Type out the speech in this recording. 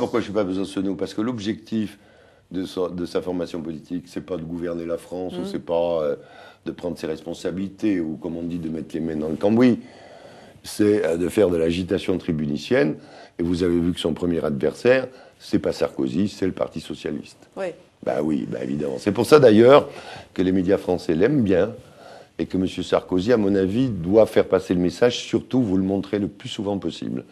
pourquoi je n'ai pas besoin de ce nom. Parce que l'objectif de, sa, formation politique, c'est pas de gouverner la France, ou ou mm. c'est pas euh, de prendre ses responsabilités, ou comme on dit, de mettre les mains dans le cambouis. C'est euh, de faire de l'agitation tribunicienne. Et vous avez vu que son premier adversaire, c'est pas Sarkozy, c'est le Parti Socialiste. Oui. Bah oui, bah évidemment. C'est pour ça d'ailleurs que les médias français l'aiment bien et que M. Sarkozy, à mon avis, doit faire passer le message, surtout vous le montrer le plus souvent possible.